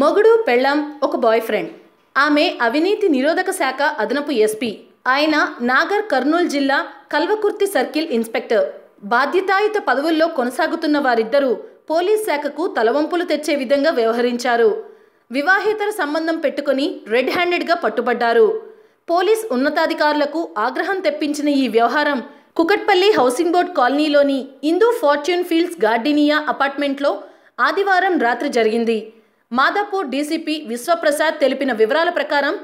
మొగుడు పెళ్ళాం ఒక బాయ్ ఫ్రెండ్ ఆమె అవినీతి నిరోధక శాఖ అదనపు ఎస్పీ ఆయన నాగర్ కర్నూలు జిల్లా కల్వకుర్తి సర్కిల్ ఇన్స్పెక్టర్ బాధ్యతాయుత పదవుల్లో కొనసాగుతున్న వారిద్దరూ పోలీస్ శాఖకు తలవంపులు తెచ్చే విధంగా వ్యవహరించారు వివాహేతర సంబంధం పెట్టుకుని రెడ్ హ్యాండెడ్గా పట్టుబడ్డారు పోలీస్ ఉన్నతాధికారులకు ఆగ్రహం తెప్పించిన ఈ వ్యవహారం కుకట్పల్లి హౌసింగ్ బోర్డ్ కాలనీలోని ఇందూ ఫార్చ్యూన్ ఫీల్డ్స్ గార్డినియా అపార్ట్మెంట్లో ఆదివారం రాత్రి జరిగింది మాదాపూర్ డీసీపీ విశ్వప్రసాద్ తెలిపిన వివరాల ప్రకారం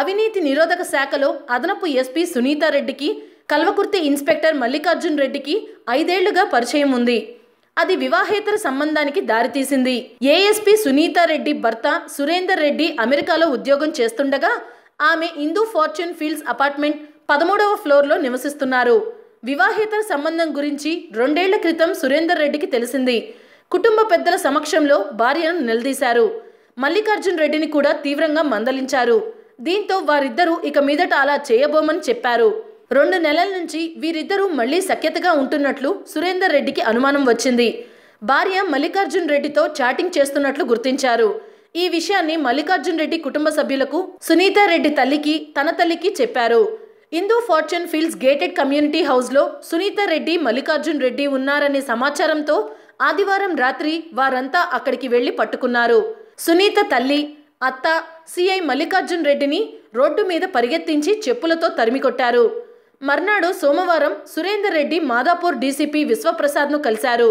అవినీతి నిరోధక శాఖలో అదనపు ఎస్పీ సునీతారెడ్డికి కల్వకుర్తి ఇన్స్పెక్టర్ మల్లికార్జున్ రెడ్డికి ఐదేళ్లుగా పరిచయం ఉంది అది వివాహేతర సంబంధానికి దారితీసింది ఏఎస్పీ సునీతారెడ్డి భర్త సురేందర్ రెడ్డి అమెరికాలో ఉద్యోగం చేస్తుండగా ఆమె ఇందూ ఫార్చ్యూన్ ఫీల్డ్స్ అపార్ట్మెంట్ పదమూడవ ఫ్లోర్లో నివసిస్తున్నారు వివాహేతర సంబంధం గురించి రెండేళ్ల క్రితం సురేందర్ రెడ్డికి తెలిసింది కుటుంబ పెద్దల సమక్షంలో భార్యను నిలదీశారు మల్లికార్జున్ రెడ్డిని కూడా తీవ్రంగా మందలించారు దీంతో వారిద్దరూ ఇక మీదట అలా చేయబోమని చెప్పారు రెండు నెలల నుంచి వీరిద్దరూ మళ్లీ సఖ్యతగా ఉంటున్నట్లు సురేందర్ రెడ్డికి అనుమానం వచ్చింది భార్య మల్లికార్జున్ రెడ్డితో చాటింగ్ చేస్తున్నట్లు గుర్తించారు ఈ విషయాన్ని మల్లికార్జున్ రెడ్డి కుటుంబ సభ్యులకు సునీతారెడ్డి తల్లికి తన తల్లికి చెప్పారు Indu Fortune Fields gated community హౌస్లో సునీతారెడ్డి మల్లికార్జున్ రెడ్డి ఉన్నారనే సమాచారంతో ఆదివారం రాత్రి వారంతా అక్కడికి వెళ్లి పట్టుకున్నారు సునీత తల్లి అత్త సిఐ మల్లికార్జున్ రెడ్డిని రోడ్డు మీద పరిగెత్తించి చెప్పులతో తరిమికొట్టారు మర్నాడు సోమవారం సురేందర్ రెడ్డి మాదాపూర్ డీసీపీ విశ్వప్రసాద్ను కలిశారు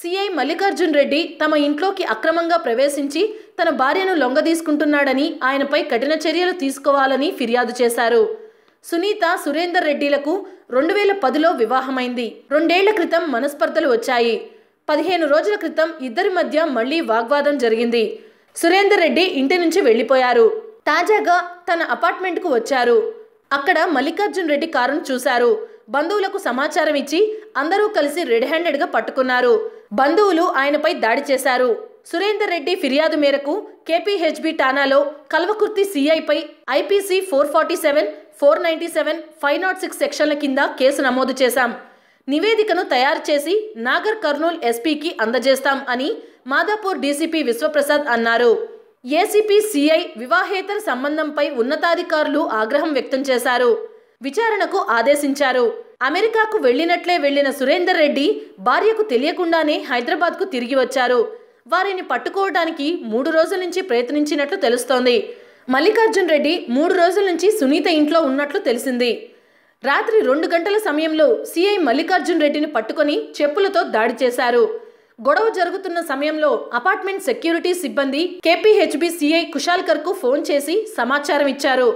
సిఐ మల్లికార్జున్ రెడ్డి తమ ఇంట్లోకి అక్రమంగా ప్రవేశించి తన భార్యను లొంగదీసుకుంటున్నాడని ఆయనపై కఠిన చర్యలు తీసుకోవాలని ఫిర్యాదు చేశారు సునీత సురేందర్ రెడ్డిలకు రెండు వేల పదిలో వివాహమైంది రెండేళ్ల క్రితం మనస్పర్ధలు వచ్చాయి పదిహేను రోజుల క్రితం ఇద్దరి మధ్య మళ్లీ వాగ్వాదం జరిగింది సురేందర్ రెడ్డి ఇంటి నుంచి వెళ్లిపోయారు తాజాగా తన అపార్ట్మెంట్కు వచ్చారు అక్కడ మల్లికార్జున్ రెడ్డి కారును చూశారు బంధువులకు సమాచారం ఇచ్చి అందరూ కలిసి రెడ్ హ్యాండెడ్గా పట్టుకున్నారు బంధువులు ఆయనపై దాడి చేశారు సురేందర్ రెడ్డి ఫిర్యాదు మేరకు కేపీహెచ్బి టానాలో కల్వకుర్తి సీఐపై IPC four forty seven four ninety seven five naught six సెక్షన్ల కింద కేసు నమోదు చేశాం నివేదికను తయారు చేసి నాగర్ కర్నూల్ ఎస్పీకి అందజేస్తాం అని మాదాపూర్ డీసీపీ విశ్వప్రసాద్ అన్నారు ఏసీపీ సిఐ వివాహేతర సంబంధంపై ఉన్నతాధికారులు ఆగ్రహం వ్యక్తం చేశారు విచారణకు ఆదేశించారు అమెరికాకు వెళ్లినట్లే వెళ్లిన సురేందర్ రెడ్డి భార్యకు తెలియకుండానే హైదరాబాద్కు తిరిగి వచ్చారు వారిని పట్టుకోవడానికి మూడు రోజుల నుంచి ప్రయత్నించినట్లు తెలుస్తోంది మల్లికార్జున్ రెడ్డి మూడు రోజుల నుంచి సునీత ఇంట్లో ఉన్నట్లు తెలిసింది రాత్రి రెండు గంటల సమయంలో సిఐ మల్లికార్జున్ రెడ్డిని పట్టుకొని చెప్పులతో దాడి చేశారు గొడవ జరుగుతున్న సమయంలో అపార్ట్మెంట్ సెక్యూరిటీ సిబ్బంది కేపీహెచ్బి సిఐ కుషాల్కర్ కు ఫోన్ చేసి సమాచారం ఇచ్చారు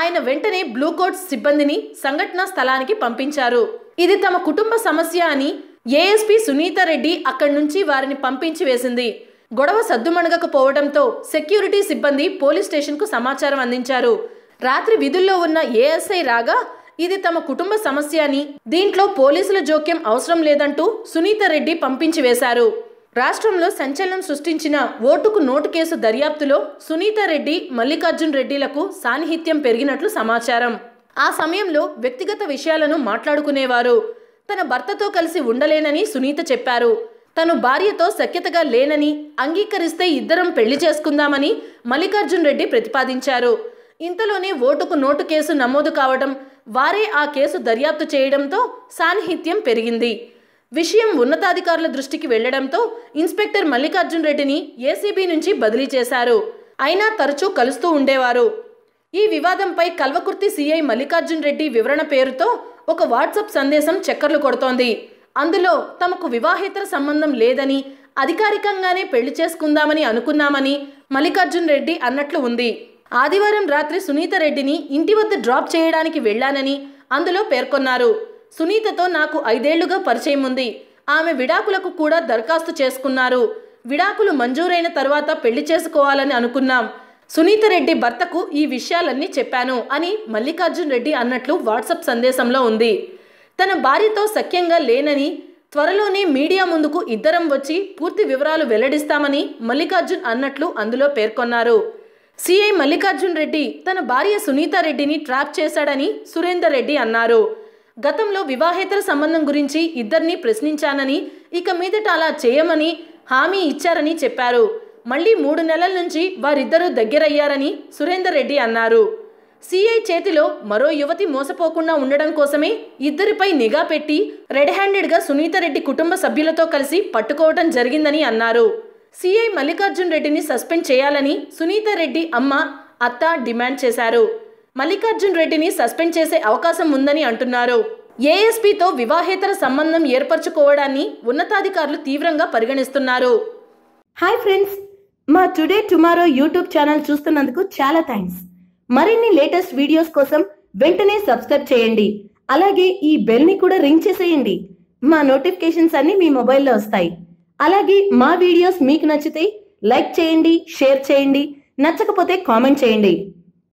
ఆయన వెంటనే బ్లూ కోట్ సిబ్బందిని సంఘటనా స్థలానికి పంపించారు ఇది తమ కుటుంబ సమస్య అని ఏఎస్పి సునీతారెడ్డి అక్కడి నుంచి వారిని పంపించి వేసింది గొడవ సద్దుమణగకపోవడంతో సెక్యూరిటీ సిబ్బంది పోలీస్ స్టేషన్కు సమాచారం అందించారు రాత్రి విధుల్లో ఉన్న ఏఎస్ఐ రాగా ఇది తమ కుటుంబ సమస్య అని దీంట్లో పోలీసుల జోక్యం అవసరం లేదంటూ సునీత రెడ్డి పంపించి వేశారు రాష్ట్రంలో సంచలనం సృష్టించిన ఓటుకు నోటు కేసు దర్యాప్తులో సునీత రెడ్డి మల్లికార్జున్ రెడ్డిలకు సాన్నిహిత్యం పెరిగినట్లు సమాచారం ఆ సమయంలో వ్యక్తిగత విషయాలను మాట్లాడుకునేవారు తన భర్తతో కలిసి ఉండలేనని సునీత చెప్పారు తను భార్యతో సఖ్యతగా లేనని అంగీకరిస్తే ఇద్దరం పెళ్లి చేసుకుందామని మల్లికార్జున్ రెడ్డి ప్రతిపాదించారు ఇంతలోనే ఓటుకు నోటు కేసు నమోదు కావడం వారే ఆ కేసు దర్యాప్తు చేయడంతో సాన్నిహిత్యం పెరిగింది విషయం ఉన్నతాధికారుల దృష్టికి వెళ్లడంతో ఇన్స్పెక్టర్ మల్లికార్జున్ రెడ్డిని ఏసీబీ నుంచి బదిలీ చేశారు అయినా తరచూ కలుస్తూ ఉండేవారు ఈ వివాదంపై కల్వకుర్తి సీఐ మల్లికార్జున్ రెడ్డి వివరణ పేరుతో ఒక వాట్సాప్ సందేశం చక్కర్లు కొడుతోంది అందులో తమకు వివాహేతర సంబంధం లేదని అధికారికంగానే పెళ్లి చేసుకుందామని అనుకున్నామని మల్లికార్జున్ రెడ్డి అన్నట్లు ఉంది ఆదివారం రాత్రి సునీత రెడ్డిని ఇంటి వద్ద డ్రాప్ చేయడానికి వెళ్లానని అందులో పేర్కొన్నారు సునీతతో నాకు ఐదేళ్లుగా పరిచయం ఉంది ఆమె విడాకులకు కూడా దరఖాస్తు చేసుకున్నారు విడాకులు మంజూరైన తర్వాత పెళ్లి చేసుకోవాలని అనుకున్నాం సునీత రెడ్డి భర్తకు ఈ విషయాలన్నీ చెప్పాను అని మల్లికార్జున్ రెడ్డి అన్నట్లు వాట్సాప్ సందేశంలో ఉంది తన భార్యతో సఖ్యంగా లేనని త్వరలోనే మీడియా ముందుకు ఇద్దరం వచ్చి పూర్తి వివరాలు వెల్లడిస్తామని మల్లికార్జున్ అన్నట్లు అందులో పేర్కొన్నారు సీఐ మల్లికార్జున్ రెడ్డి తన భార్య సునీతారెడ్డిని ట్రాప్ చేశాడని సురేందర్ రెడ్డి అన్నారు గతంలో వివాహేతర సంబంధం గురించి ఇద్దరిని ప్రశ్నించానని ఇక మీదట అలా చేయమని హామీ ఇచ్చారని చెప్పారు మళ్ళీ మూడు నెలల నుంచి వారిద్దరూ దగ్గరయ్యారని సురేందర్ రెడ్డి అన్నారు సీఐ చేతిలో మరో యువతి మోసపోకుండా ఉండడం కోసమే ఇద్దరిపై నిఘా పెట్టి రెడ్ హ్యాండెడ్గా సునీతారెడ్డి కుటుంబ సభ్యులతో కలిసి పట్టుకోవటం జరిగిందని అన్నారు సీఐ మల్లికార్జున్ రెడ్డిని సస్పెండ్ చేయాలని సునీత రెడ్డి అమ్మ అత్త డిమాండ్ చేశారు మల్లికార్జున్ రెడ్డిని సస్పెండ్ చేసే అవకాశం ఉందని అంటున్నారు ఏఎస్పీతో వివాహేతర సంబంధం ఏర్పరచుకోవడాన్ని ఉన్నతాధికారులు తీవ్రంగా పరిగణిస్తున్నారు హాయ్ ఫ్రెండ్స్ మా టుడే టుమారో యూట్యూబ్ ఛానల్ చూస్తున్నందుకు చాలా థ్యాంక్స్ మరిన్ని లేటెస్ట్ వీడియోస్ కోసం వెంటనే సబ్స్క్రైబ్ చేయండి అలాగే ఈ బెల్ ని కూడా రింగ్ చేసేయండి మా నోటిఫికేషన్స్ అన్ని మీ మొబైల్లో వస్తాయి అలాగే మా వీడియోస్ మీకు నచ్చితే లైక్ చేయండి షేర్ చేయండి నచ్చకపోతే కామెంట్ చేయండి